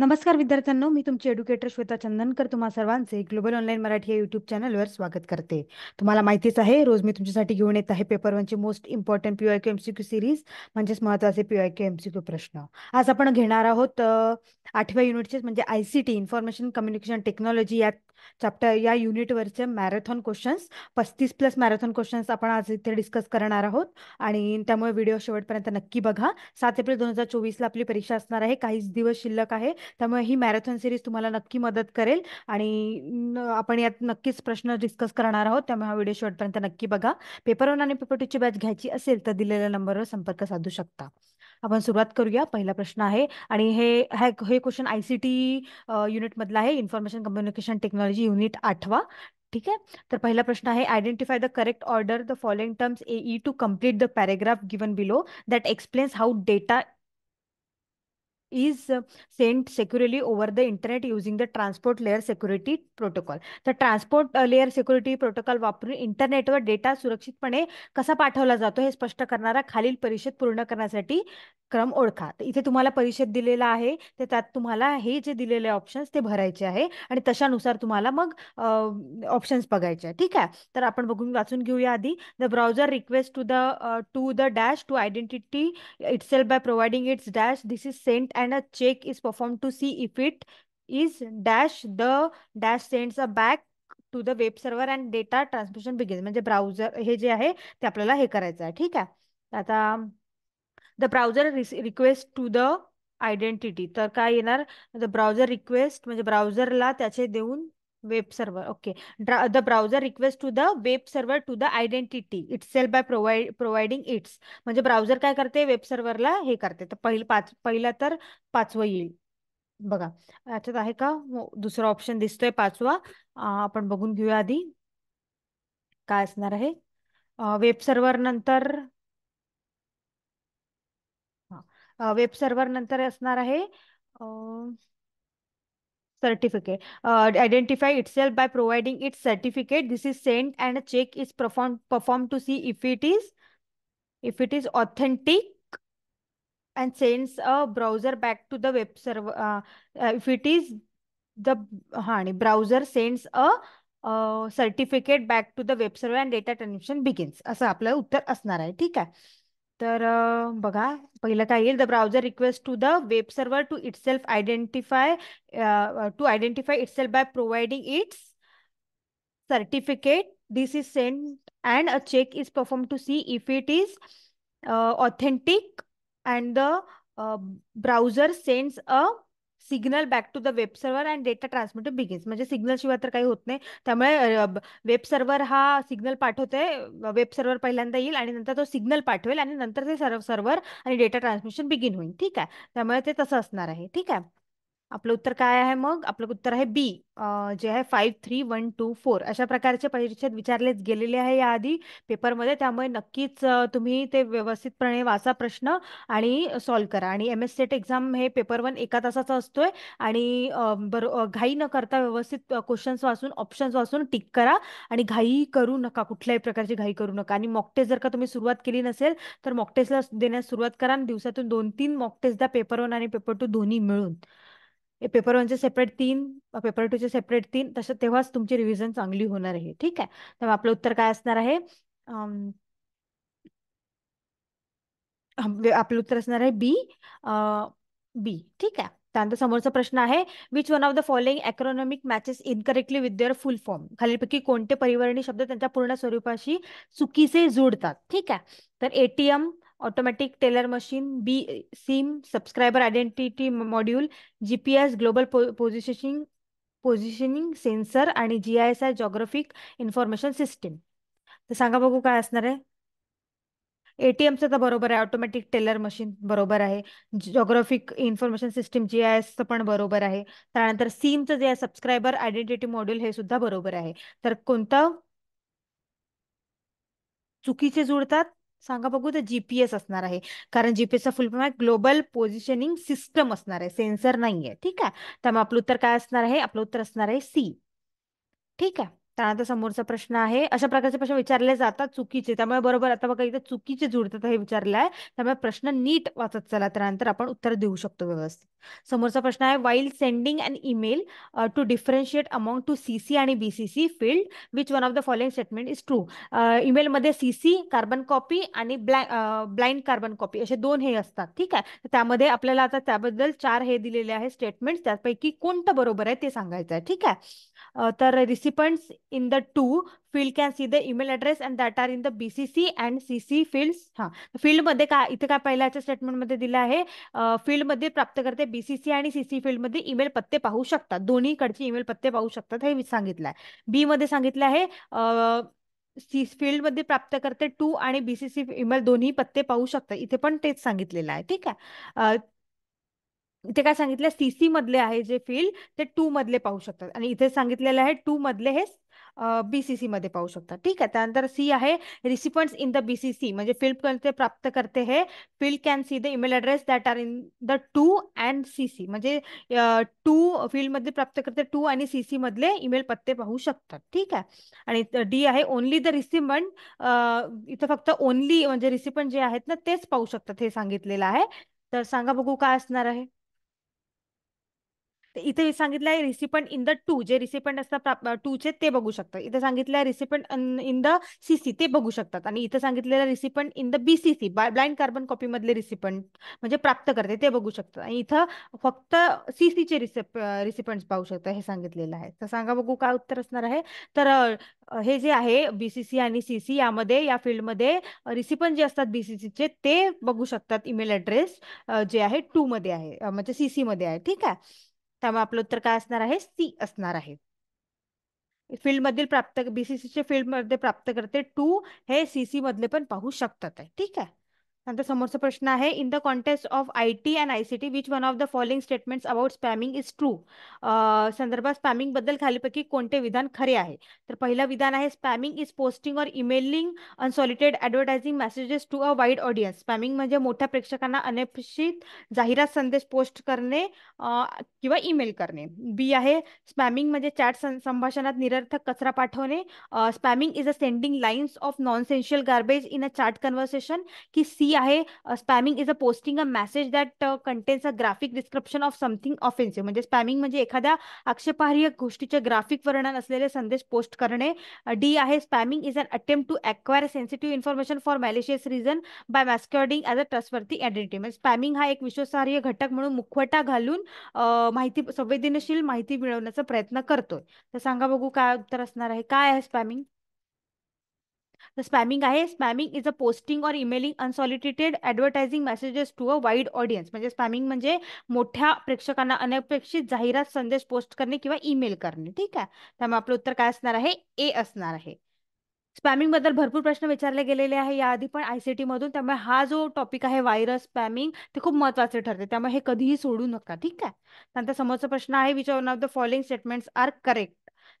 नमस्कार विद्यार्थ्यांनो मी तुमची एड्युकेटर श्वेता चंदनकर तुम्हा सर्वांचे ग्लोबल ऑनलाईन मराठी या युट्यूब चॅनलवर स्वागत करते तुम्हाला माहितीच आहे रोज मी तुमच्यासाठी घेऊन येत आहे पेपर वनचे most important PY Q series म्हणजेच महत्वाचे पीआय क्यू प्रश्न आज आपण घेणार आहोत आठव्या युनिटचे म्हणजे I C T information communication technology या चॅप्टर या युनिटवरचे मॅरेथॉन क्वेश्चन्स पस्तीस प्लस मॅरेथॉन क्वेश्चन्स आपण आज इथे डिस्कस करणार आहोत आणि त्यामुळे व्हिडिओ शेवटपर्यंत नक्की बघा सात एप्रिल दोन हजार चोवीसला आपली परीक्षा असणार आहे काहीच दिवस शिल्लक आहे त्यामुळे ही मॅरेथॉन सिरीज तुम्हाला नक्की मदत करेल आणि आपण यात नक्कीच प्रश्न डिस्कस करणार आहोत त्यामुळे हा व्हिडिओ शेवटपर्यंत नक्की बघा पेपर वन आणि पेपर टूची बॅच घ्यायची असेल तर दिलेल्या नंबरवर संपर्क साधू शकता आपण सुरुवात करूया पहिला प्रश्न आहे आणि हे हे क्वेश्चन आय सी टी युनिटमधलं आहे इन्फॉर्मेशन कम्युनिकेशन टेक्नॉलॉजी युनिट आठवा ठीक आहे तर पहिला प्रश्न आहे identify the correct order the following terms A E to complete the paragraph given below that explains how data is sent securely over the internet using the transport layer security protocol तर transport layer security protocol वापरून इंटरनेटवर data सुरक्षितपणे कसा पाठवला जातो हे स्पष्ट करणारा खालील परिषद पूर्ण करण्यासाठी क्रम ओळखा इथे तुम्हाला परिषद दिलेला आहे तर त्यात तुम्हाला हे जे दिलेले ऑप्शन्स ते भरायचे आहे आणि तशानुसार तुम्हाला मग ऑप्शन्स बघायचे आहे ठीक आहे तर आपण बघून वाचून घेऊया आधी the browser request to the to the dash to identity itself by providing its dash this is sent and a check is performed to see if it is dash the dash sends a back to the web server and data transmission begins म्हणजे browser हे जे आहे ते आपल्याला हे करायचं आहे ठीक आहे आता the browser request to the identity तर काय येणार द ब्राउझर रिक्वेस्ट म्हणजे ब्राउझरला त्याचे देऊन web server okay the browser request to the web server to the identity itself by provide providing its म्हणजे ब्राउजर काय करते वेब सर्व्हरला हे करते तर पहिल पाच पहिला तर पाचवं येईल बघा याच्यात आहे का दुसरा ऑप्शन दिसतोय पाचवा आपण बघून घेऊया आधी काय असणार आहे वेब सर्व्हर नंतर वेब सर्व्हर नंतर असणार आहे certificate uh, identify itself by providing its certificate this is sent and a check is performed performed to see if it is if it is authentic and sends a browser back to the web server uh, uh if it is the honey browser sends a certificate back to the web server and data transmission begins. असं आपलं उत्तर असणार आहे ठीक आहे तर बघा पहिलं काय येईल the browser request to the web server to itself identify to identify itself by providing its certificate this is sent and a check is perform to see if it is authentic and the browser sends a signal back to the web server and data transmitter begins म्हणजे signal शिवाय तर काही होत नाही त्यामुळे web server हा signal पाठवते web server पहिल्यांदा येईल आणि नंतर तो सिग्नल पाठवेल आणि नंतर ते सर्व्हर आणि डेटा ट्रान्समिशन बिगिन होईल ठीक आहे त्यामुळे ते तसं असणार आहे ठीक आहे आपलं उत्तर काय आहे मग आपलं उत्तर आहे बी जे आहे five three one two four अशा प्रकारचे परीक्षेत विचारले गेलेले आहे या आधी पेपरमध्ये त्यामुळे नक्कीच तुम्ही ते व्यवस्थितपणे वाचा प्रश्न आणि सॉल्व करा आणि एम एस सेट एक्झाम हे पेपर वन एका तासाचा असतोय आणि बरो घाई न करता व्यवस्थित क्वेश्चन्स वाचून ऑप्शन्स वाचून टिक करा आणि घाई करू नका कुठल्याही प्रकारची घाई करू नका आणि मॉक टेस्ट जर का तुम्ही सुरुवात केली नसेल तर मॉक टेस्टला देण्यास सुरुवात करा आणि दिवसातून दोन तीन मॉक टेस्ट द्या पेपर वन आणि पेपर टू दोन्ही मिळून पेपर वनचे सेपरेट तीन पेपर टूचे सेपरेट तीन तसं तेव्हाच तुमची रिव्हिजन चांगली होणार आहे ठीक आहे त्यामुळे आपलं उत्तर काय असणार आहे आपलं उत्तर असणार आहे बी बी ठीक आहे त्यानंतर समोरचा प्रश्न आहे which one of the following acronymic matches incorrectly with their full form खालीलपैकी कोणते परिवर्णी शब्द त्यांच्या पूर्ण स्वरूपाशी चुकीचे जुडतात ठीक आहे तर ATM automatic teller machine B SIM subscriber identity module G P S global positioning positioning sensor आणि G I S I geographic information system तर सांगा बघू काय असणार आहे एटीएमचं तर बरोबर आहे ऑटोमॅटिक टेलर मशीन बरोबर आहे geographic information system G I एसचं पण बरोबर आहे त्यानंतर सीमचं जे आहे सबस्क्रायबर आयडेंटिटी मॉड्यूल हे सुद्धा बरोबर आहे तर कोणतं चुकीचे जुळतात सांगा बघू तर जीपीएस असणार आहे कारण जीपीएसचा फुल फॉर्म आहे ग्लोबल पोझिशनिंग सिस्टम असणार आहे सेन्सर नाही आहे ठीक आहे त्यामुळे आपलं उत्तर काय असणार आहे आपलं उत्तर असणार आहे सी ठीक आहे त्यानंतर समोरचा प्रश्न आहे अशा प्रकारचे प्रश्न विचारले जातात चुकीचे त्यामुळे बरोबर आता बघा इथे चुकीचे जुळतात हे विचारलं आहे त्यामुळे प्रश्न नीट वाचत चला त्यानंतर आपण उत्तर देऊ शकतो व्यवस्थित समोरचा प्रश्न आहे while sending and email to differentiate amount to CC आणि B C C field which one of the following statement is true ईमेलमध्ये सी सी कार्बन कॉपी आणि ब्लाइंड कार्बन कॉपी असे दोन हे असतात ठीक आहे त्यामध्ये आपल्याला आता त्याबद्दल चार हे दिलेले आहे स्टेटमेंट त्यापैकी कोणतं बरोबर आहे ते सांगायचं आहे ठीक आहे तर रिसिपंट in the to two can see the the email and and that R in the BCC C CC fields हा फील्डमध्ये काय इथे काय पहिल्याच्या स्टेटमेंटमध्ये दिलं आहे फील्डमध्ये प्राप्तकर्ते बीसीसी आणि सीसी फील्डमध्ये ईमेल पत्ते पाहू शकतात दोन्हीकडचे ईमेल पत्ते पाहू शकतात हे सांगितलं आहे बी मध्ये सांगितलं आहे सी प्राप्त करते टू आणि बीसीसी ईमेल दोन्ही पत्ते पाहू शकतात इथे पण तेच सांगितलेलं आहे ठीक आहे इथे काय सांगितलं सीसी मधले आहे जे फील्ड ते टू मधले पाहू शकतात आणि इथे सांगितलेलं आहे टू मधले हे बीसीसी मध्ये पाहू शकता ठीक आहे त्यानंतर सी आहे रिसिपंट्स इन द बीसीसी म्हणजे फिल्ड करते प्राप्त करते हे field can see the email address that are in the to and C C म्हणजे टू मध्ये प्राप्त करते टू आणि सी सी मधले ईमेल पत्ते पाहू शकतात ठीक आहे आणि डी आहे ओनली द रिसिपंट इथं फक्त ओनली म्हणजे रिसिपंट जे आहेत ना तेच पाहू शकतात हे सांगितलेलं आहे तर सांगा बघू काय असणार आहे इथे सांगितलं आहे रिसिपंट इन द टू जे रिसिपंट असतात टू चे ते बघू शकतात इथे सांगितलं आहे रिसिपंट इन द सीसी ते बघू शकतात आणि इथे सांगितलेलं recipient in the BCC blind carbon copy मध्ये रिसिपंट म्हणजे प्राप्त करते ते बघू शकतात आणि इथं फक्त सीसीचे चे रिसिप रिसिपंट पाहू शकतात हे सांगितलेलं आहे तर सांगा बघू काय उत्तर असणार आहे तर हे जे आहे बीसीसी आणि सीसी यामध्ये या फील्डमध्ये रिसिपंट जे असतात बीसीसीचे ते बघू शकतात ईमेल ऍड्रेस जे आहे टू मध्ये आहे म्हणजे सीसी मध्ये आहे ठीक आहे त्यामुळे आपलं उत्तर काय असणार आहे सी असणार आहे फील्डमधील प्राप्त बीसीसीचे मध्ये प्राप्त करते टू हे सीसी मधले पण पाहू शकतात ठीक आहे नंतर समोरचा प्रश्न आहे in the contest of I T and I C T which one of the following statements about spamming is true संदर्भात बद्दल खालीपैकी कोणते विधान खरे आहे तर पहिलं विधान आहे spamming is posting or emailing unsolicited advertising messages to a wide audience spamming म्हणजे मोठ्या प्रेक्षकांना अनपेक्षित जाहिरात संदेश पोस्ट करणे किंवा ईमेल करणे बी आहे स्पॅमिंग म्हणजे चॅट संभाषणात निरर्थक कचरा पाठवणे spamming is a sending lines of non essential garbage in a chat conversation की सी सी आहे spamming is a posting a message that contains a graphic description of something offensive म्हणजे स्पॅमिंग म्हणजे एखाद्या आक्षेपार्ह गोष्टीचे ग्राफिक वर्णन असलेले संदेश पोस्ट करणे डी आहे spamming is an attempt to acquire sensitive information for malicious reason by masquerading as a trustworthy identity म्हणजे स्पॅमिंग हा एक विश्वासार्ह घटक म्हणून मुखवटा घालून माहिती संवेदनशील माहिती मिळवण्याचा प्रयत्न करतोय तर सांगा बघू काय उत्तर असणार आहे काय आहे स्पॅमिंग द स्पॅमिंग आहे spamming is a posting or emailing unsolicited advertising messages to a wide audience म्हणजे स्पॅमिंग म्हणजे मोठ्या प्रेक्षकांना अनपेक्षित जाहिरात संदेश पोस्ट करणे किंवा ईमेल करणे ठीक आहे त्यामुळे आपलं उत्तर काय असणार आहे ए असणार आहे स्पॅमिंग बद्दल भरपूर प्रश्न विचारले गेलेले आहे याआधी पण आयसीटी मधून त्यामुळे हा जो टॉपिक आहे व्हायरस स्पॅमिंग ते खूप महत्वाचे ठरते त्यामुळे हे कधीही सोडू नका ठीक आहे त्यानंतर समोरचा प्रश्न आहे which one of the following statements are correct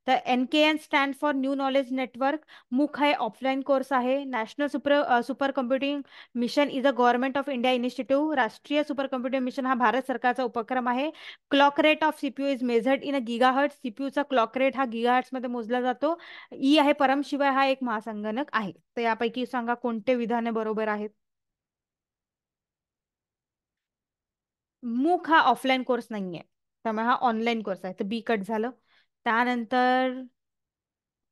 तर N K N stand for new knowledge network मुख हा ऑफलाईन कोर्स आहे national super super computing mission is a government of India initiative राष्ट्रीय सुपर कम्प्युटिंग मिशन हा भारत सरकारचा उपक्रम आहे clock rate of CPU is measured in a giga hertz सीपीयूचा क्लॉक रेट हा गिगा हर्ट्समध्ये मोजला जातो ई e आहे परमशिवाय हा एक महासंगणक आहे तर यापैकी सांगा कोणते विधाने बरोबर आहेत मुख हा ऑफलाईन कोर्स नाहीये त्यामुळे हा ऑनलाईन कोर्स आहे तर बी कट झालं त्यानंतर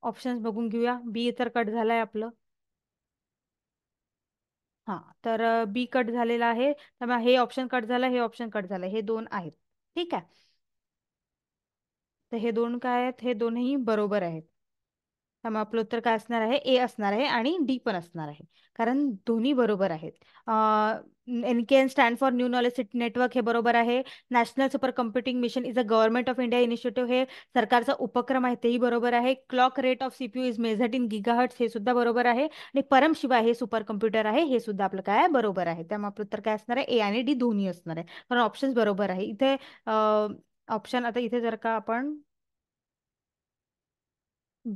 ऑप्शन्स बघून घेऊया बी तर कट झालाय आपलं हां तर बी कट झालेला आहे त्यामुळे हे ऑप्शन कट झालं हे ऑप्शन कट झालं हे दोन आहेत ठीक आहे तर हे दोन काय आहेत हे दोनही बरोबर आहेत त्यामुळे उत्तर काय असणार आहे ए असणार आहे आणि डी पण असणार आहे कारण दोन्ही बरोबर आहेत N K N stand for new knowledge city network हे बरोबर आहे national super computing mission is a government of India initiative हे सरकारचा उपक्रम आहे तेही बरोबर आहे clock rate of CPU is measured in gigahertz हे सुद्धा बरोबर आहे आणि परमशिवा हे सुपर कम्प्युटर आहे हे सुद्धा आपलं काय बरोबर आहे त्यामुळे आपलं उत्तर काय असणार आहे ए आणि डी दोन्ही असणार आहे कारण ऑप्शन्स बरोबर आहे इथे ऑप्शन आता इथे जर का आपण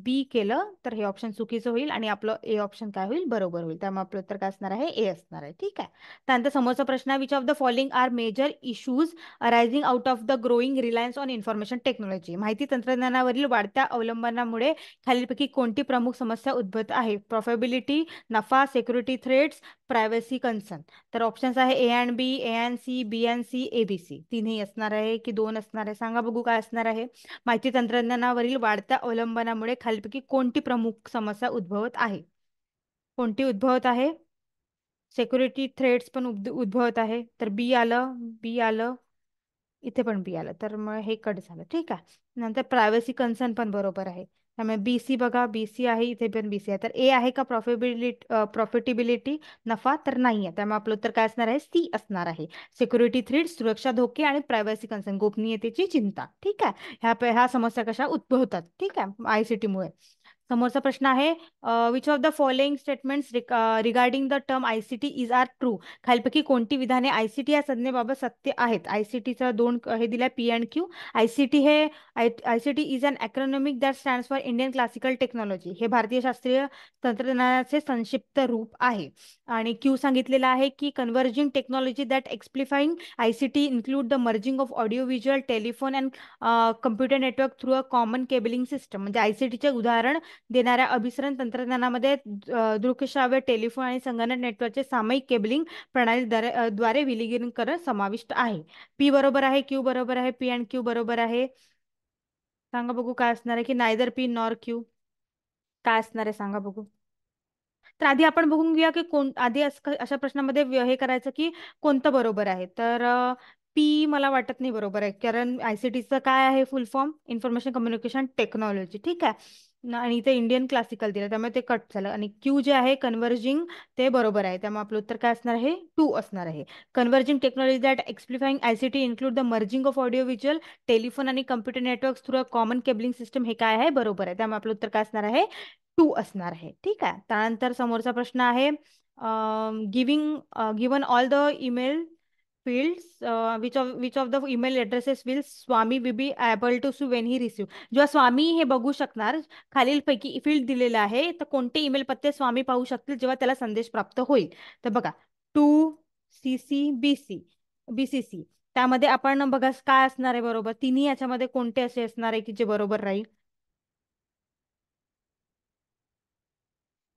बी केलं तर हे ऑप्शन चुकीचं होईल आणि आपलं ए ऑप्शन काय होईल बरोबर होईल त्यामुळे आपलं उत्तर काय असणार आहे ए असणार आहे ठीक आहे त्यानंतर समोरचा प्रश्न आहे which of the following are major issues arising out of the growing reliance on information technology माहिती तंत्रज्ञानावरील वाढत्या अवलंबनामुळे खालीलपैकी कोणती प्रमुख समस्या उद्भवत आहे प्रॉफेबिलिटी नफा सेक्युरिटी थ्रेट्स प्रायव्हसी कन्सर्न तर ऑप्शन्स आहे A and B A and C B and C A B C तिन्ही असणार आहे की दोन असणार आहे सांगा बघू काय असणार आहे माहिती तंत्रज्ञानावरील वाढत्या अवलंबनामुळे खालपैकी कोणती प्रमुख समस्या उद्भवत आहे कोणती उद्भवत आहे सेक्युरिटी थ्रेट्स पण उद्भवत आहे तर बी आलं बी आलं इथे पण बी आलं तर मग हे कट झालं ठीक आहे नंतर प्रायव्हसी कन्सर्न पण बरोबर आहे त्यामुळे बी सी बघा बी सी आहे इथे पण बी सी आहे तर ए आहे का प्रॉफिबिलिटी प्रॉफिटेबिलिटी नफा तर नाही आहे त्यामुळे आपलं उत्तर काय असणार आहे सी असणार आहे सिक्युरिटी थ्रीड सुरक्षा धोके आणि प्रायव्हसी कन्सर्न गोपनीयतेची चिंता ठीक आहे ह्या ह्या समस्या कशा उद्भवतात ठीक आहे आय सी टीमुळे समोरचा प्रश्न आहे which of the following statements regarding the term I C T is are true खालपैकी कोणती विधाने आय सी टी या संज्ञेबाबत सत्य आहेत आय सी टीचं दोन हे आहे P and Q I C T हे I C T is an acronymic that stand for Indian classical technology हे भारतीय शास्त्रीय तंत्रज्ञानाचे संक्षिप्त रूप आहे आणि क्यू सांगितलेलं आहे की converging technology that exemplifying I C T include the merging of audio visual telephone and computer network through a common cabling system म्हणजे आय सी टीचे उदाहरण देणाऱ्या अभिसरण तंत्रज्ञानामध्ये दृकश्राव्य टेलिफोन आणि संगणक नेटवर्कचे सामायिक केबलिंग प्रणाली द्वारे विलगीकरण समाविष्ट आहे पी बरोबर आहे क्यू बरोबर आहे पी अँड क्यू बरोबर आहे सांगा बघू काय असणार आहे की नायदर पी नॉर क्यू काय असणार आहे सांगा बघू तर आधी आपण बघून घेऊया की कोण आधी अशा प्रश्नामध्ये हे करायचं की कोणतं बरोबर आहे तर पी मला वाटत नाही बरोबर आहे कारण आयसीटीचं काय आहे full form information communication technology ठीक आहे आणि इथे इंडियन क्लासिकल दिलं त्यामुळे ते कट झालं आणि क्यू जे आहे कन्वर्जिंग ते बरोबर आहे त्यामुळे आपलं उत्तर काय असणार आहे टू असणार आहे converging technology that exemplifying I C T include the merging of audio visual telephone आणि computer networks through a common cabling system हे काय आहे बरोबर आहे त्यामुळे आपलं उत्तर काय असणार आहे टू असणार आहे ठीक आहे त्यानंतर समोरचा प्रश्न आहे giving given all the email fields which uh, of of of the the email will स्वामी swami will be able to see when जेव्हा स्वामी हे बघू शकणार खालीलपैकी फील्ड दिलेलं आहे तर कोणते ईमेल पत्ते स्वामी पाहू शकतील जेव्हा त्याला संदेश प्राप्त होईल तर बघा to C C B C B C C त्यामध्ये आपण बघा काय असणार आहे बरोबर तिन्ही याच्यामध्ये कोणते असे असणार आहे की जे बरोबर राहील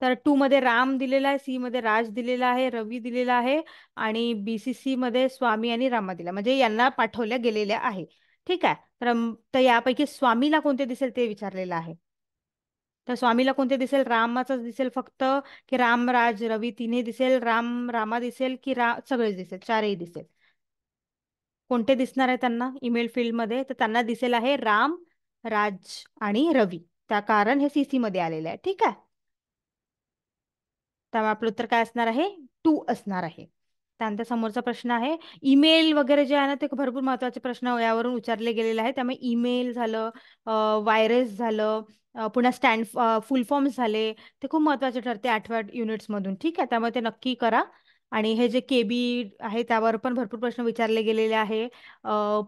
तर टू मध्ये राम दिलेला आहे सी मध्ये राज दिलेला आहे रवी दिलेला आहे आणि बीसीसी मध्ये स्वामी आणि रामा दिला म्हणजे यांना पाठवल्या गेलेल्या आहे ठीक आहे तर यापैकी स्वामीला कोणते दिसेल ते विचारलेलं आहे तर स्वामीला कोणते दिसेल रामाचाच दिसेल फक्त की राम राज रवी तिन्ही दिसेल राम रामा दिसेल की रा सगळेच दिसेल चारही दिसेल कोणते दिसणार आहे त्यांना ईमेल फील्डमध्ये तर त्यांना दिसेल आहे राम राज आणि रवी त्या कारण हे सीसी मध्ये आलेले आहे ठीक आहे त्यामुळे आपलं उत्तर काय असणार आहे टू असणार आहे त्यानंतर समोरचा प्रश्न आहे ईमेल वगैरे जे आहे ना ते भरपूर महत्वाचे प्रश्न यावरून विचारले गेलेले आहेत त्यामुळे ईमेल झालं व्हायरस झालं पुन्हा स्टँड फुल फॉर्म्स झाले ते खूप महत्वाचे ठरते आठव्या मधून ठीक आहे त्यामुळे ते नक्की करा आणि हे जे केबी आहे त्यावर पण भरपूर प्रश्न विचारले गेलेले आहे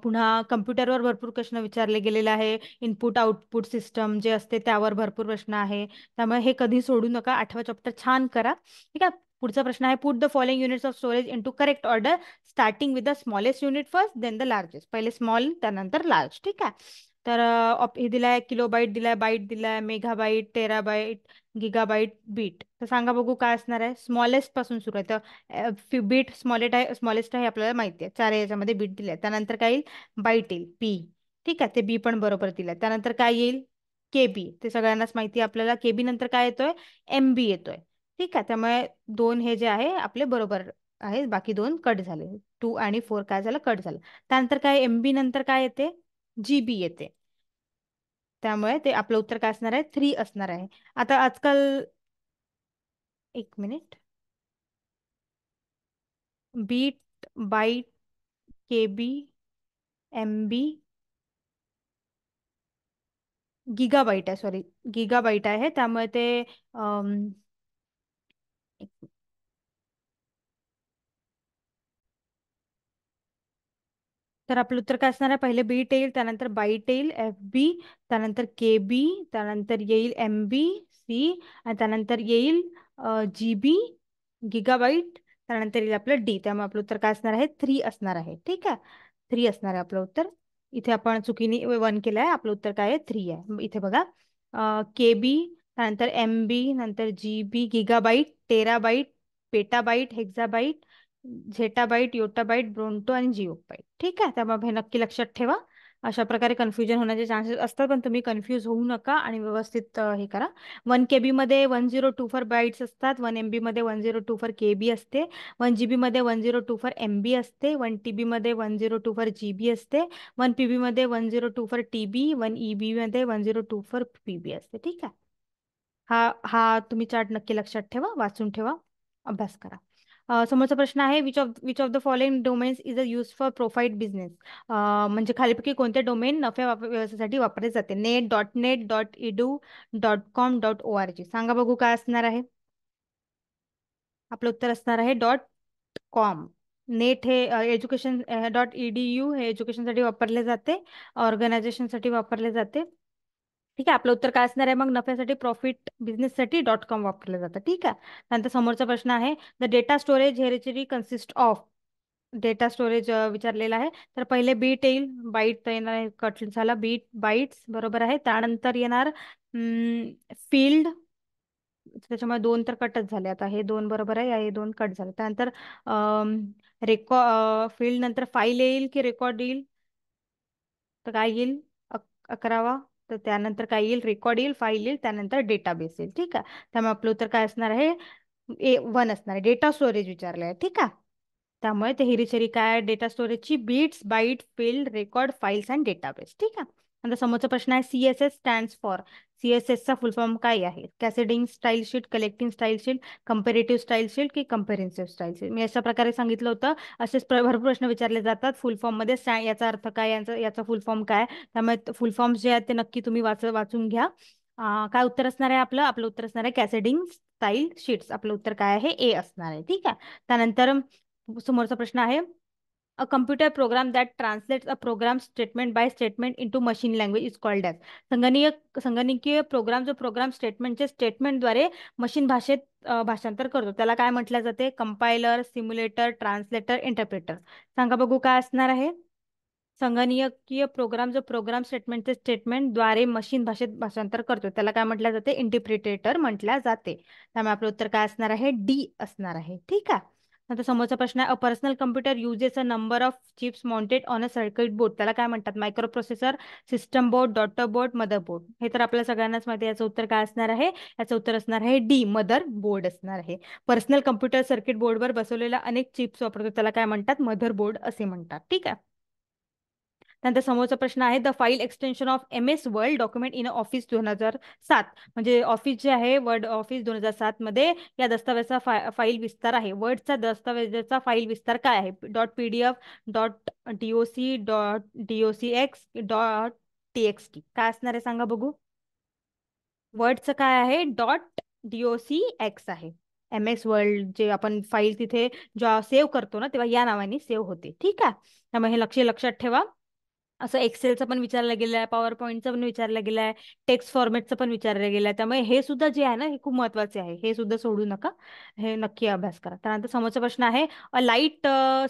पुन्हा कम्प्युटरवर भरपूर प्रश्न विचारले गेलेले आहे इनपुट आउटपुट सिस्टम जे असते त्यावर भरपूर प्रश्न आहे त्यामुळे हे कधी सोडू नका आठवा चॅप्टर छान करा ठीक आहे पुढचा प्रश्न आहे put the following units of storage in to correct order starting with the smallest unit first then the largest पहिले स्मॉल त्यानंतर लार्ज ठीक आहे तर हे दिलाय बाईट दिलाय बाईट दिलाय बाईट गिगा बाईट बीट तर सांगा बघू काय असणार आहे स्मॉलेस्ट पासून सुरू आहे तर बीट स्मॉलेट आहे स्मॉलेस्ट आहे आपल्याला माहिती आहे चार याच्यामध्ये बीट दिले त्यानंतर काय येईल बाईट येईल पी ठीक आहे ते बी पण बरोबर दिलंय त्यानंतर काय येईल केबी ते सगळ्यांनाच माहिती आहे आपल्याला केबी नंतर काय येतोय एम बी येतोय ठीक आहे त्यामुळे दोन हे जे आहे आपले बरोबर आहे बाकी दोन कट झाले टू आणि फोर काय झालं कट झालं त्यानंतर काय एम बी नंतर काय येते जी बी येते त्यामुळे ते आपलं उत्तर काय असणार आहे थ्री असणार आहे आता आजकाल एक minute bit byte KB B M B giga byte आहे सॉरी गिगा बाईट आहे त्यामुळे ते तर आपलं उत्तर काय असणार आहे पहिले बी टेईल त्यानंतर बाईट टेल एफ बी त्यानंतर के बी त्यानंतर येईल एम बी सी आणि त्यानंतर येईल जी बी गिगाबाईट त्यानंतर येईल आपलं डी त्यामुळे आपलं उत्तर काय असणार आहे थ्री असणार आहे ठीक आहे थ्री असणार आहे आपलं उत्तर इथे आपण चुकीने वन केलं आहे आपलं उत्तर काय आहे थ्री आहे इथे बघा के बी त्यानंतर एम बी नंतर G B gigabyte byte petabyte hexabyte zettabyte yottabyte bronto आणि बाईट ठीक आहे त्यामुळे नक्की लक्षात ठेवा अशा प्रकारे कन्फ्युजन होण्याचे चान्सेस असतात पण तुम्ही कन्फ्यूज होऊ नका आणि व्यवस्थित हे करा वन के मध्ये one zero two four bytes असतात वन एम मध्ये one zero two four K B असते वन जी मध्ये one zero two four M B असते वन टी मध्ये one zero two four G B असते one P मध्ये one zero two four T B one E बीमध्ये one zero two four P B असते ठीक आहे हा हा तुम्ही चार्ट नक्की लक्षात ठेवा वाचून ठेवा अभ्यास करा समोरचा प्रश्न आहे which of which of the following domains is a use for profit business म्हणजे खालीपैकी कोणते डोमेन नफ्या व्यवसायासाठी वापरले जाते net dot net dot edu dot com dot O R G सांगा बघू काय असणार आहे आपलं उत्तर असणार आहे डॉट कॉम नेट हे एज्युकेशन डॉट ईडीयू हे एज्युकेशनसाठी वापरले जाते ऑर्गनायझेशनसाठी वापरले जाते ठीक आहे आपलं उत्तर काय असणार आहे मग नफ्यासाठी प्रॉफिट बिझनेससाठी डॉट कॉम वापरलं जातं ठीक आहे त्यानंतर समोरचा प्रश्न आहे the data storage hierarchy consist of data storage विचारलेला आहे तर पहिले बीट येईल बाईट येणार आहे कट झाला बीट बाईट्स बरोबर आहे त्यानंतर येणार फील्ड त्याच्यामुळे दोन तर कटच झाले आता हे दोन बरोबर आहे हे दोन कट झाले त्यानंतर रेकॉ फील्ड नंतर फाईल येईल की रेकॉर्ड येईल तर काय येईल अकरावा तर त्यानंतर काय येईल रेकॉर्ड येईल फाईल येईल त्यानंतर डेटाबेस येईल ठीक आहे त्यामुळे आपलं उत्तर काय असणार आहे ए वन असणार आहे डेटा स्टोरेज विचारलं आहे ठीक आहे त्यामुळे ते हिरीचरी काय डेटा स्टोरेजची bits byte field record files and database ठीक आहे आता समोरचा प्रश्न आहे सीएसएस स्टँड्स फॉर चा फुल फॉर्म काय आहे cascading style sheet collecting style sheet comparative style sheet की कम्पेरेन्सिव्ह स्टाईल शीट मी अशा प्रकारे सांगितलं होतं असेच भरपूर प्रश्न विचारले जातात फुल फॉर्ममध्ये स्टँड याचा अर्थ काय याचा फुल फॉर्म काय त्यामुळे फुल फॉर्म्स जे आहेत ते नक्की तुम्ही वाच वाचून घ्या काय उत्तर असणार आहे आपलं आपलं उत्तर असणार आहे कॅसेडिंग स्टाईल शीट्स आपलं उत्तर काय आहे ए असणार आहे ठीक आहे त्यानंतर समोरचा प्रश्न आहे computer program that translate a program statement statement statement in to machine language is called as संगणीय संगणकीय प्रोग्राम जो प्रोग्राम स्टेटमेंटचे स्टेटमेंटद्वारे मशीन भाषेत भाषांतर करतो त्याला काय म्हटलं जाते कंपायलर सिम्युलेटर ट्रान्सलेटर इंटरप्रिटर सांगा बघू काय असणार आहे संगणकीय प्रोग्राम जो प्रोग्राम स्टेटमेंटचे स्टेटमेंटद्वारे मशीन भाषेत भाषांतर करतो त्याला काय म्हटलं जाते इंटरप्रिटेटर म्हटल्या जाते त्यामुळे आपलं उत्तर काय असणार आहे डी असणार आहे ठीक आहे नंतर समोरचा प्रश्न आहे a personal computer uses a number of chips mounted on a circuit board त्याला काय म्हणतात micro processor system board daughter board mother board हे तर आपल्या सगळ्यांनाच माहिती याचं उत्तर काय असणार आहे याचं उत्तर असणार आहे डी मदर बोर्ड असणार आहे पर्सनल कम्प्युटर सर्किट बोर्डवर बसवलेल्या अनेक चिप्स वापरतो त्याला काय म्हणतात मदर बोर्ड असे म्हणतात ठीक आहे त्यानंतर समोरचा प्रश्न आहे the file extension of M S world document in office दोन हजार सात म्हणजे ऑफिस जे आहे वर्ड ऑफिस दोन हजार सात मध्ये या दस्तावेजचा फा फाईल विस्तार आहे वर्डचा दस्तावेजाचा फाईल विस्तार काय आहे dot P D F dot C dot C X dot T X T काय असणार आहे सांगा बघू वर्डचं काय आहे डॉट सी एक्स आहे एम एस वर्ल्ड जे आपण फाईल तिथे जेव्हा सेव्ह करतो ना तेव्हा या नावाने सेव्ह होते ठीक आहे त्यामुळे हे लक्ष लक्षात ठेवा असं एक्सेलचं पण विचारलं गेलं आहे पॉवर पॉईंटचं पण गेलं आहे टेक्स्ट फॉर्मेटचं पण विचारलं गेलं आहे त्यामुळे हे सुद्धा जे आहे ना हे खूप महत्वाचे आहे हे सुद्धा सोडू नका हे नक्की अभ्यास करा त्यानंतर समोरचा प्रश्न आहे a light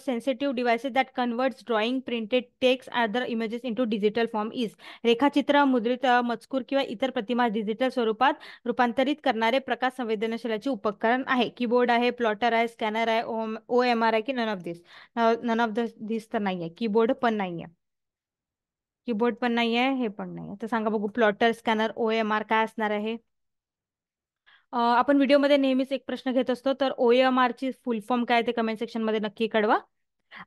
sensitive devices that converts drawing printed text other images into digital form is रेखाचित्र मुद्रित मजकूर किंवा इतर प्रतिमा डिजिटल स्वरूपात रूपांतरित करणारे प्रकाश संवेदनशीलाचे उपकरण आहे कीबोर्ड आहे प्लॉटर आहे स्कॅनर आहे ओ एम आर आहे की none of this none of this तर नाही आहे कीबोर्ड पण नाही आहे कीबोर्ड पण नाही आहे हे पण नाही आहे तर सांगा बघू plotter scanner O M R काय असणार आहे आपण व्हिडिओमध्ये नेहमीच एक प्रश्न घेत असतो तर ओ एम फुल फॉर्म काय ते कमेंट सेक्शनमध्ये नक्की कळवा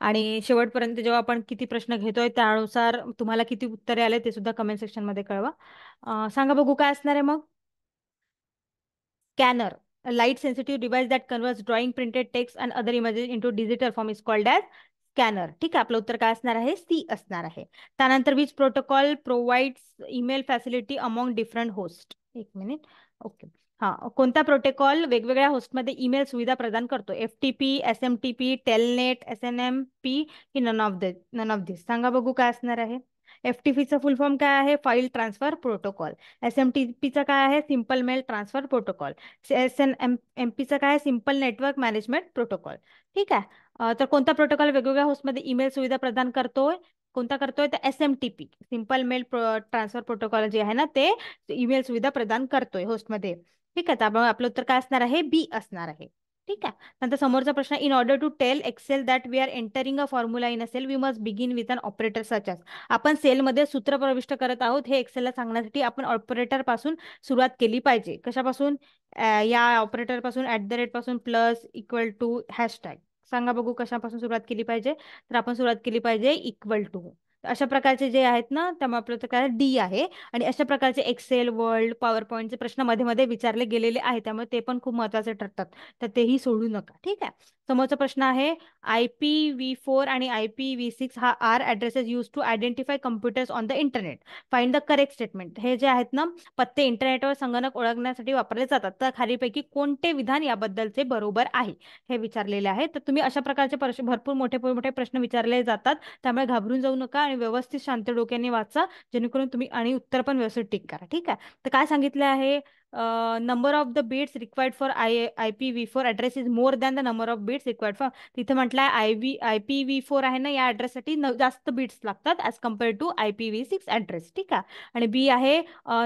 आणि शेवटपर्यंत जेव्हा आपण किती प्रश्न घेतोय त्यानुसार तुम्हाला किती उत्तरे आले ते सुद्धा कमेंट सेक्शनमध्ये कळवा सांगा बघू काय असणार आहे मग scanner light sensitive device that converts drawing printed text and other images to digital form is called as scanner ठीक आहे आपलं उत्तर काय असणार आहे सी असणार आहे त्यानंतर which protocol provide email facility among different host एक मिनिट ओके हा कोणता प्रोटोकॉल वेगवेगळ्या होस्टमध्ये ईमेल सुविधा प्रदान करतो F T P S M T P telnet S N M P की none of this none of this सांगा बघू काय असणार आहे एफ टी फुल फॉर्म काय आहे file transfer protocol S M T पीचं काय आहे simple mail transfer protocol S N M M पीचं काय आहे सिम्पल नेटवर्क मॅनेजमेंट प्रोटोकॉल ठीक आहे तर कोणता प्रोटोकॉल वेगवेगळ्या होस्टमध्ये ईमेल सुविधा प्रदान करतोय कोणता करतोय तर S M T P simple mail transfer protocol जे आहे ना ते ईमेल सुविधा प्रदान करतोय होस्टमध्ये ठीक आहे तर आपलं उत्तर काय असणार आहे बी असणार आहे ठीक आहे नंतर समोरचा प्रश्न in order to tell Excel that we are entering a formula in असेल we must begin with an operator such आपण सेलमध्ये सूत्र प्रविष्ट करत आहोत हे एक्सेलला सांगण्यासाठी आपण ऑपरेटर पासून सुरुवात केली पाहिजे कशापासून या ऑपरेटर पासून ऍट द रेट पासून प्लस इक्वल टू हॅशटॅग सांगा बघू कशापासून सुरुवात केली पाहिजे तर आपण सुरुवात केली पाहिजे इक्वल टू अशा प्रकारचे जे आहेत ना त्यामुळे आपलं काय डी आहे आणि अशा प्रकारचे एक्सेल वर्ल्ड पॉवर पॉईंटचे प्रश्न मध्ये मध्ये विचारले गेलेले आहेत त्यामुळे ते पण खूप महत्वाचे ठरतात तर तेही सोडू नका ठीक आहे समोरचा प्रश्न आहे आय पी व्ही फोर आणि आय पी व्ही सिक्स हा are addresses use to identify computers on the internet find the correct statement हे जे आहेत ना पत्ते इंटरनेटवर संगणक ओळखण्यासाठी वापरले जातात तर खालीपैकी कोणते विधान याबद्दलचे बरोबर आहे हे विचारलेले आहे तर तुम्ही अशा प्रकारचे भरपूर मोठे मोठे प्रश्न विचारले जातात त्यामुळे घाबरून जाऊ नका आणि व्यवस्थित शांत डोक्याने वाचा जेणेकरून तुम्ही आणि उत्तर पण व्यवस्थित टिक करा ठीक आहे तर काय सांगितलं आहे number of the number required for I I P V four address is more than the number of bits required for तिथे म्हटलं I V I P V four आहे ना या ॲड्रेससाठी न जास्त बिट्स लागतात as compared to I P V six address ठीक आहे आणि बी आहे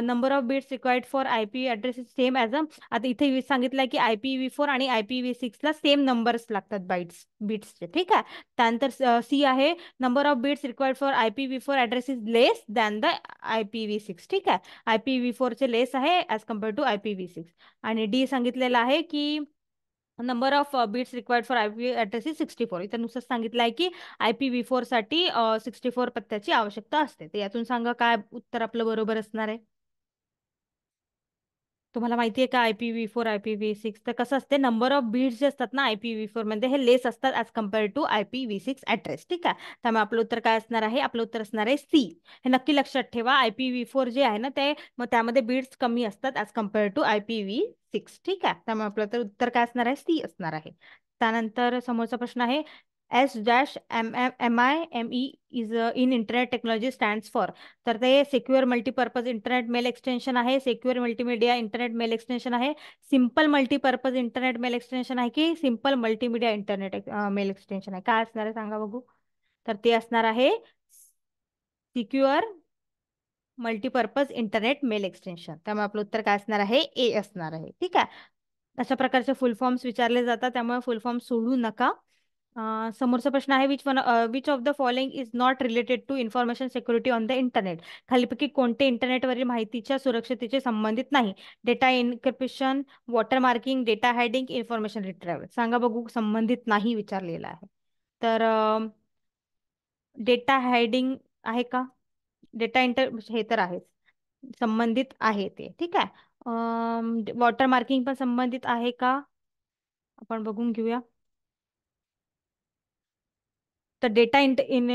number of bits required for I P address is same as a आता इथे सांगितलं आहे की आय पी व्ही फोर आणि आय पी व्ही सिक्सला सेम नंबर्स लागतात बाईट्स बिट्सचे ठीक आहे त्यानंतर सी आहे number of bits required for I P V four address is less than the I P V six ठीक आहे आय पी व्ही फोरचे लेस आहे as compared to I P V six आणि डी सांगितलेलं आहे की number of bits required for I P address is sixty four इथं नुसतं सांगितलं आहे की I P V sixty four पत्त्याची आवश्यकता असते तर यातून सांगा काय उत्तर आपलं बरोबर असणार आहे तुम्हाला माहिती आहे का I P V four I P V six तर कसं असते नंबर ऑफ बीड्स जे असतात ना आय पी व्ही हे लेस असतात as compare to I P V six address ठीक आहे त्यामुळे आपलं उत्तर काय असणार आहे आपलं उत्तर असणार आहे सी हे नक्की लक्षात ठेवा आय पी व्ही फोर जे आहे ना ते मग त्यामध्ये बीड्स कमी असतात as compare to I P V six ठीक आहे त्यामुळे आपलं तर उत्तर काय असणार आहे सी असणार आहे त्यानंतर समोरचा प्रश्न आहे S dash M M M I M E is in internet technology stands for तर ते secure multipurpose internet mail extension आहे secure multimedia internet mail extension आहे simple multipurpose internet mail extension आहे की simple multimedia internet mail extension आहे काय असणार आहे सांगा बघू तर ते असणार आहे secure multipurpose internet mail extension त्यामुळे आपलं उत्तर काय असणार आहे ए असणार आहे ठीक आहे अशा प्रकारचे फुल फॉर्म्स विचारले जातात त्यामुळे फुल फॉर्म सोडू नका समोरचा प्रश्न आहे which one which of the following is not related to information security on the internet खालीपैकी कोणते इंटरनेटवरील माहितीच्या सुरक्षतेचे संबंधित नाही data encryption water marking data hiding information retrieval सांगा बघू संबंधित नाही विचारलेलं आहे तर डेटा हायडिंग आहे का डेटा इंटर हे तर आहेच संबंधित आहे ते ठीक आहे वॉटर मार्किंग पण संबंधित आहे का आपण बघून घेऊया तर data in in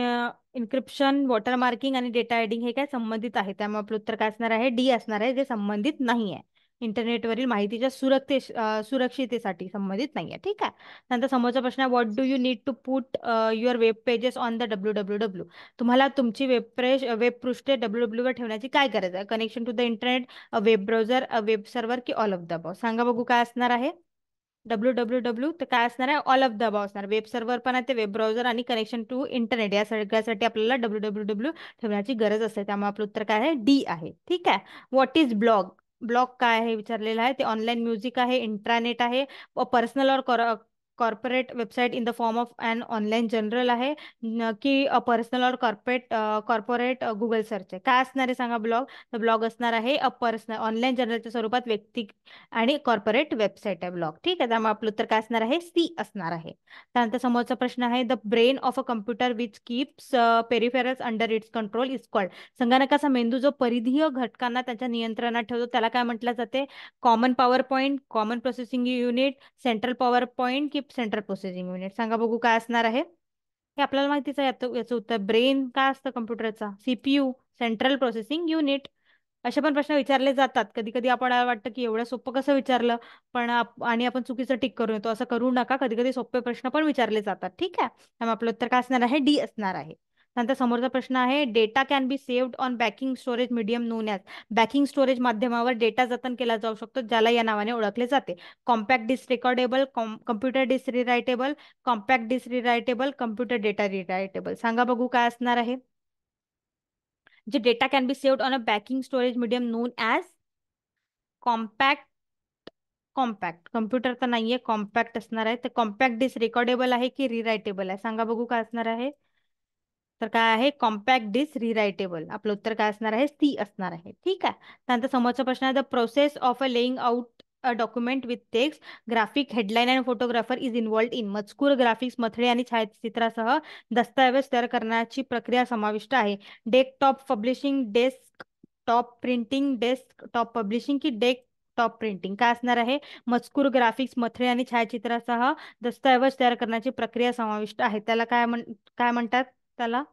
encryption water marking आणि डेटा एडिंग हे काय संबंधित आहे त्यामुळे आपलं उत्तर काय असणार आहे डी असणार आहे जे संबंधित नाही आहे इंटरनेटवरील माहितीच्या सुरक्षे सुरक्षितेसाठी संबंधित नाही आहे ठीक आहे नंतर समोरचा प्रश्न आहे what do you need to put your web pages on the W W W तुम्हाला तुमची वेब प्रेश वेब पृष्ठे डब्ल्यू डब्ल्यूवर ठेवण्याची काय गरज आहे connection to the internet web browser web server की ऑल ऑफ द बॉ सांगा बघू काय असणार आहे डब्ल्यू डब्ल्यू डब्ल्यू तर काय असणार आहे ऑल ऑफ द अबाव असणार वेब सर्व्हर पण आहे ते वेब ब्राउझर आणि कनेक्शन टू इंटरनेट या सगळ्यासाठी आपल्याला डब्ल्यू डब्ल्यू डब्ल्यू ठेवण्याची गरज असते त्यामुळे आपलं उत्तर काय आहे डी आहे ठीक आहे व्हॉट इज ब्लॉग ब्लॉग काय आहे विचारलेलं आहे ते ऑनलाईन म्युझिक आहे इंटरनेट आहे personal or corporate website in the form of and online general आहे की personal or corporate corporate Google search आहे काय असणार आहे सांगा ब्लॉग तर ब्लॉग असणार आहे अ पर्सनल ऑनलाईन जनरलच्या स्वरूपात व्यक्ती आणि कॉर्पोरेट वेबसाईट आहे ब्लॉग ठीक आहे त्यामुळे आपलं उत्तर काय असणार आहे सी असणार आहे त्यानंतर समोरचा प्रश्न आहे the brain of a computer which keeps peripherals under its control is called संगणकाचा मेंदू जो परिधीय घटकांना त्याच्या नियंत्रणात ठेवतो त्याला काय म्हटलं जाते common power point common processing unit central power point की सेंट्रल प्रोसेसिंग युनिट सांगा बघू काय असणार आहे हे आपल्याला माहितीच आहे याचं उत्तर ब्रेन काय असतं कम्प्युटरचा सीपीयू सेंट्रल प्रोसेसिंग युनिट असे पण प्रश्न विचारले जातात कधी कधी आपण वाटतं की एवढं सोपं कसं विचारलं पण आणि आपण चुकीचं टिक करू येतो असं करू नका कधी कधी सोपे प्रश्न पण विचारले जातात ठीक आहे त्यामुळे आपलं उत्तर काय असणार आहे डी असणार आहे नंतर समोरचा प्रश्न आहे data can be saved on backing storage medium known as backing storage माध्यमावर डेटा जतन केला जाऊ शकतो ज्याला या नावाने ओळखले जाते compact disc recordable computer disc rewritable compact disc rewritable computer data rewritable सांगा बघू काय असणार आहे जे data can be saved on a backing storage medium known as compact compact computer तर नाहीये कॉम्पॅक्ट असणार आहे तर कॉम्पॅक्ट डिस्क रेकॉर्डेबल आहे की रिरायटेबल आहे सांगा बघू काय असणार आहे तर काय आहे कॉम्पॅक्ट डिस्क रिरायटेबल आपलं उत्तर काय असणार आहे सी असणार आहे ठीक आहे त्यानंतर समोरचा प्रश्न आहे the process of a laying out a document with text graphic headline and photographer is involved in मजकूर ग्राफिक्स मथळे आणि छायाचित्रासह दस्तऐवज तयार करण्याची प्रक्रिया समाविष्ट आहे desktop publishing desktop printing desktop publishing की डेस्क टॉप प्रिंटिंग काय असणार आहे मजकूर ग्राफिक्स मथळे आणि छायाचित्रासह दस्तऐवज तयार करण्याची प्रक्रिया समाविष्ट आहे त्याला काय म्हण काय म्हणतात Stella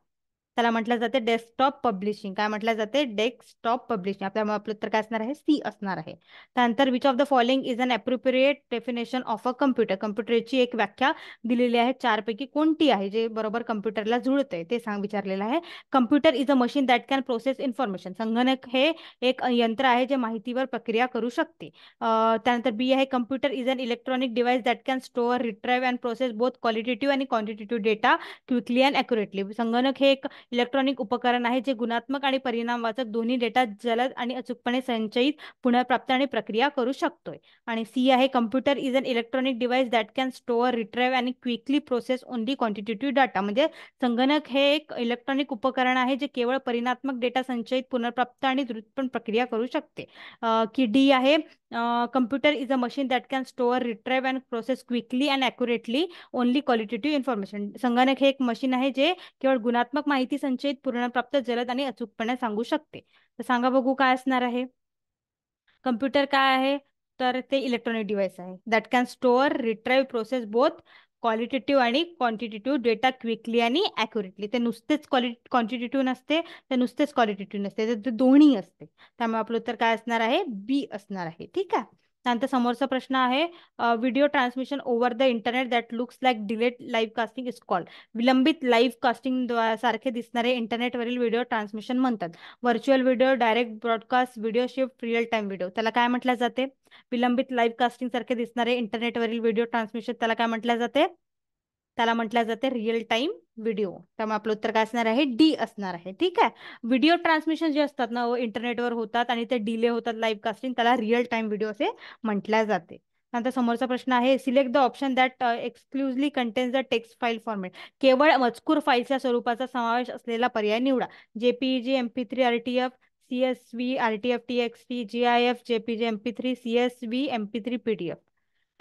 त्याला म्हटलं जाते डेस्कटॉप पब्लिशिंग काय म्हटलं जाते डेस्कटॉप पब्लिशिंग आपल्या आपलं उत्तर काय असणार आहे सी असणार आहे त्यानंतर which of the following is an appropriate definition of a computer कम्प्युटरची एक व्याख्या दिलेली आहे चारपैकी कोणती आहे जे बरोबर कम्प्युटरला जुळते ते सांग विचारलेलं आहे computer is a machine that can process information संगणक हे एक यंत्र आहे जे माहितीवर प्रक्रिया करू शकते त्यानंतर बी आहे computer is an electronic device that can store retrieve and process both qualitative आणि quantitative data quickly and accurately संगणक हे एक इलेक्ट्रॉनिक उपकरण आहे जे गुणात्मक आणि परिणामवाचक दोन्ही डेटा जलद आणि अचूकपणे संचयित पुनर्प्राप्त आणि प्रक्रिया करू शकतोय आणि सी आहे computer is an electronic device that can store retrieve आणि quickly process only quantitative data म्हणजे संगणक हे एक इलेक्ट्रॉनिक उपकरण आहे जे केवळ परिणात्मक डेटा संचयित पुनर्प्राप्त आणि द्रुतपण प्रक्रिया करू शकते की डी आहे computer is a machine that can store retrieve and process quickly and accurately only qualitative information संगणक हे एक मशीन आहे जे केवळ गुणात्मक माहिती माहिती संचयित पूर्णप्राप्त जलद आणि अचूकपणे सांगू शकते तर सांगा बघू काय असणार आहे कम्प्युटर काय आहे तर ते इलेक्ट्रॉनिक डिव्हाइस आहे that can store retrieve process both qualitative आणि क्वांटिटेटिव्ह डेटा क्विकली आणि अॅक्युरेटली ते नुसतेच क्वालिटी क्वांटिटेटिव्ह नसते ते नुसतेच क्वालिटेटिव्ह नसते ते दोन्ही असते त्यामुळे आपलं उत्तर काय असणार आहे बी असणार आहे ठीक आहे त्यानंतर समोरचा प्रश्न आहे video transmission over the internet that looks like delayed live casting is call विलंबित लाईव्ह कास्टिंग सारखे दिसणारे इंटरनेटवरील व्हिडिओ ट्रान्समिशन म्हणतात virtual video direct broadcast video shift real time video त्याला काय म्हटलं जाते विलंबित लाईव्ह कास्टिंग सारखे दिसणारे इंटरनेटवरील व्हिडिओ ट्रान्समिशन त्याला काय म्हटलं जाते त्याला म्हटलं जाते रिअल टाइम व्हिडिओ त्यामुळे आपलं उत्तर काय असणार आहे डी असणार आहे ठीक आहे व्हिडिओ ट्रान्समिशन जे असतात ना इंटरनेटवर होतात आणि ते डिले होतात लाईव्ह कास्टिंग त्याला रिअल टाइम व्हिडिओ असे म्हटल्या जाते नंतर समोरचा प्रश्न आहे select the option that exclusively contains the text file format केवळ मजकूर फाईलच्या स्वरूपाचा समावेश असलेला पर्याय निवडा JPG M P three R T F C R T F T X T G I F JPG MP three C V M three P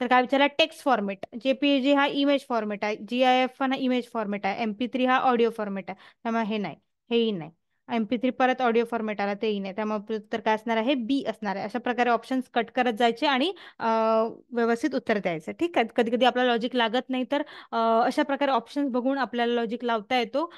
तर काय विचारला टेक्स्ट फॉर्मेट जेपीजी हा इमेज फॉर्मेट आहे जी आय एफ हा image format आहे MP three हा audio format आहे त्यामुळे हे नाही हेही नाही एमपी थ्री परत ऑडिओ फॉर्मेट आला तेही नाही त्यामुळे उत्तर काय असणार आहे बी असणार आहे अशा प्रकारे ऑप्शन्स कट करत जायचे आणि व्यवस्थित उत्तर द्यायचं ठीक आहे कधी कधी आपल्याला लॉजिक लागत नाही तर अशा प्रकारे ऑप्शन्स बघून आपल्याला लॉजिक लावता येतो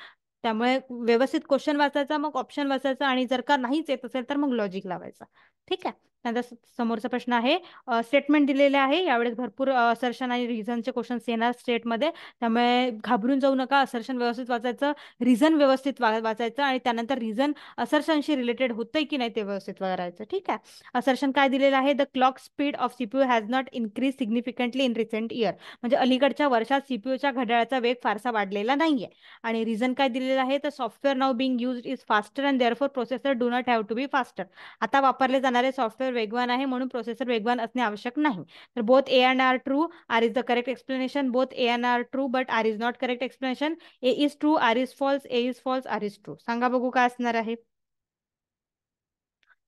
त्यामुळे व्यवस्थित क्वेश्चन वाचायचा मग ऑप्शन वाचायचा आणि जर का नाहीच येत असेल तर मग लॉजिक लावायचा ठीक आहे त्यानंतर समोरचा प्रश्न आहे स्टेटमेंट दिलेले आहे यावेळेस भरपूर असर्शन आणि रिझनचे क्वेश्चन्स येणार स्टेटमध्ये त्यामुळे घाबरून जाऊ नका असर्शन व्यवस्थित वाचायचं रिझन व्यवस्थित वाचायचं आणि त्यानंतर रिझन असर्शनशी रिलेटेड होतंय की नाही ते व्यवस्थित वाचायचं ठीक आहे असर्शन काय दिलेलं आहे the clock speed of CPU has not increase significantly in recent year म्हणजे अलीकडच्या वर्षात सीपीयूच्या घड्याळाचा वेग फारसा वाढलेला नाहीये आणि रिझन काय दिले दिलेलं आहे तर सॉफ्टवेअर नाव being use is faster and for processor do not have to be faster आता वापरले जाणारे सॉफ्टवेअर वेगवान आहे म्हणून प्रोसेसर वेगवान असणे आवश्यक नाही तर both A and R true R is the correct explanation both A and R true but R is not correct explanation A is true R is false A is false R is true सांगा बघू काय असणार आहे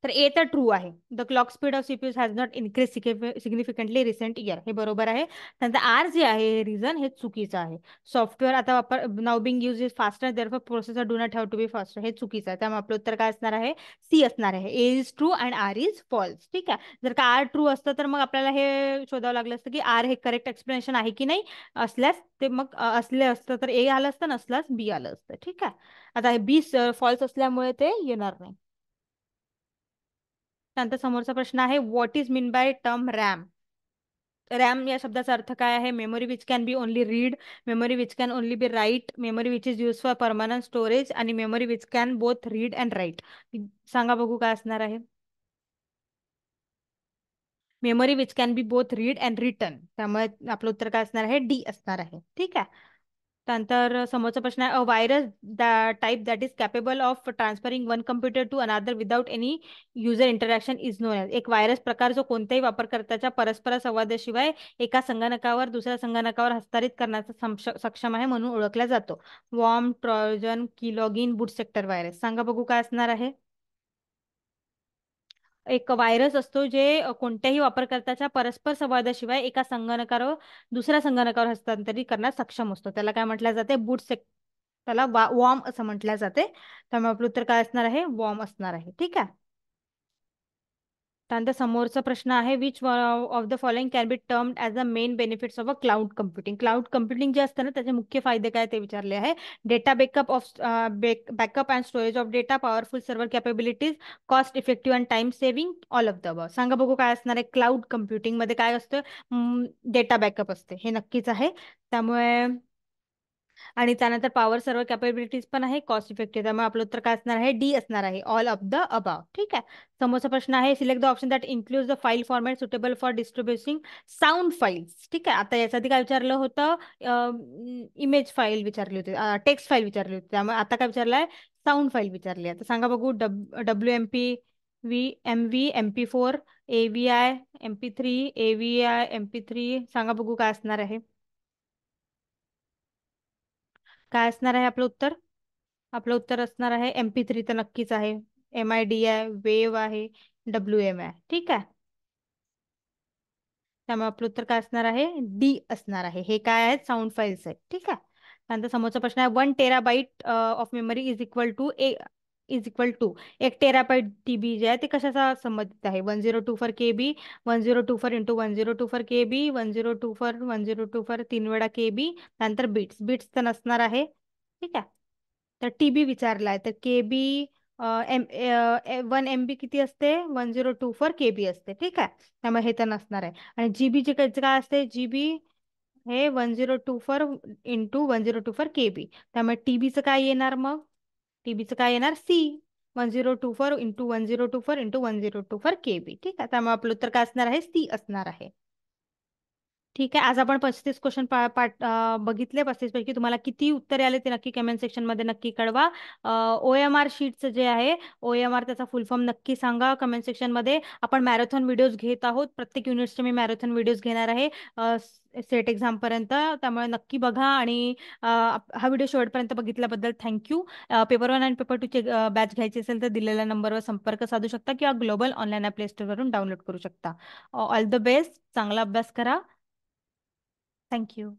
तर ए तर true आहे the clock speed of CPU has not increase significantly recent year हे बरोबर आहे नंतर आर जे आहे रिझन हे चुकीचं आहे सॉफ्टवेअर आता वापर नाव being use is faster there processor do not have to be faster हे चुकीचं आहे त्यामुळे आपलं उत्तर काय असणार आहे सी असणार आहे A is true and R is false ठीक आहे जर का आर ट्रू असतं तर मग आपल्याला हे शोधावं लागलं असतं की आर हे करेक्ट एक्सप्लेनेशन आहे की नाही असल्यास ते मग असले असतं तर ए आलं असतं नसल्यास बी आलं असतं ठीक आहे आता हे बी फॉल्स असल्यामुळे ते येणार नाही त्यानंतर समोरचा प्रश्न आहे what is mean by term RAM RAM या शब्दाचा अर्थ काय आहे memory which can be only read memory which can only be write memory which is use for permanent storage आणि memory which can both read and write सांगा बघू काय असणार आहे memory which can be both read and return त्यामुळे आपलं उत्तर काय असणार आहे डी असणार आहे ठीक आहे त्यानंतर समोरचा प्रश्न आहे a virus type that is capable of transferring one computer to another without any user interaction is known एक व्हायरस प्रकार जो कोणत्याही वापरकर्त्याच्या परस्पर संवादाशिवाय एका संगणकावर दुसऱ्या संगणकावर हस्तांतरित करण्याचा सक्षम आहे म्हणून ओळखला जातो worm trojan in boot sector virus सांगा बघू काय असणार आहे एक व्हायरस असतो जे कोणत्याही वापरकर्त्याच्या परस्पर संवादाशिवाय एका संगणकावर दुसऱ्या संगणकावर हस्तांतरित करण्यास सक्षम असतो त्याला काय म्हटलं जाते बूट सेक त्याला वॉर्म असं म्हटलं जाते त्यामुळे आपलं उत्तर काय असणार आहे वॉर्म असणार आहे ठीक आहे त्यानंतर समोरचा प्रश्न आहे which of the following can be term as a main benefits of a cloud computing cloud computing जे असतं ना त्याचे मुख्य फायदे काय ते विचारले आहे data backup of backup and storage of data powerful server capabilities cost effective and time saving all of the above सांगा बघू काय असणार आहे क्लाउड कम्प्युटिंगमध्ये काय असतं डेटा बॅकअप असते हे नक्कीच आहे त्यामुळे आणि त्यानंतर पॉवर सर्व कॅपेबिलिटीज पण आहे कॉस्ट इफेक्टिव्ह त्यामुळे आपलं उत्तर काय असणार आहे डी असणार आहे ऑल ऑफ द अबाव ठीक आहे समोरचा प्रश्न आहे select the option that include the file format suitable for distributing sound files ठीक आहे आता आधी काय विचारलं होतं इमेज फाईल विचारली होती टेक्स्ट फाईल विचारली होती त्यामुळे आता काय विचारलं आहे साऊंड फाईल विचारली आहे तर सांगा बघू W M P V M V M P four A V I M P three A V I M P three सांगा बघू काय असणार आहे काय असणार आहे आपलं उत्तर आपलं उत्तर असणार आहे एम पी थ्री तर नक्कीच आहे एम आय डी आहे वेव आहे डब्ल्यू एम आय ठीक आहे त्यामुळे आपलं उत्तर काय असणार आहे डी असणार आहे हे काय आहे साऊंड फाईल्स आहेत ठीक आहे त्यानंतर समोरचा प्रश्न आहे one terabyte of memory is equal to A is equal to एक टेरापाईट टी बी जे आहे ते कशाचा संबंधित आहे one zero two four K B one zero two four into one zero two four K B one zero two four one zero two four तीन वेळा के बी नंतर beats beats तर नसणार आहे ठीक आहे तर टी बी विचारला आहे तर K B M one M B किती असते one zero two four K B असते ठीक आहे त्यामुळे हे तर नसणार आहे आणि जी बी जे काय असते जी बी हे one zero two four into one zero two four K B त्यामुळे टी बीचं काय येणार मग टीबीचं काय येणार C one zero two four into one zero two four into one zero two four K B ठीक आहे त्यामुळे आपलं उत्तर काय असणार आहे सी असणार आहे ठीक आहे आज आपण पस्तीस क्वेश्चन पा बघितले पस्तीस पैकी तुम्हाला किती उत्तरे आले ते नक्की कमेंट सेक्शनमध्ये नक्की कळवा ओ एम आर शीटचं जे आहे ओ एम आर त्याचा फुल फॉर्म नक्की सांगा कमेंट सेक्शनमध्ये आपण मॅरेथॉन व्हिडिओज घेत आहोत प्रत्येक युनिट्सचे मी मॅरेथॉन व्हिडिओज घेणार आहे सेट पर्यंत त्यामुळे नक्की बघा आणि हा व्हिडिओ शेवटपर्यंत बघितल्याबद्दल थँक्यू पेपर वन आणि पेपर टू चे बॅच घ्यायची असेल तर दिलेल्या नंबरवर संपर्क साधू शकता किंवा ग्लोबल ऑनलाईन प्ले स्टोरवरून डाउनलोड करू शकता ऑल द बेस्ट चांगला अभ्यास करा Thank you.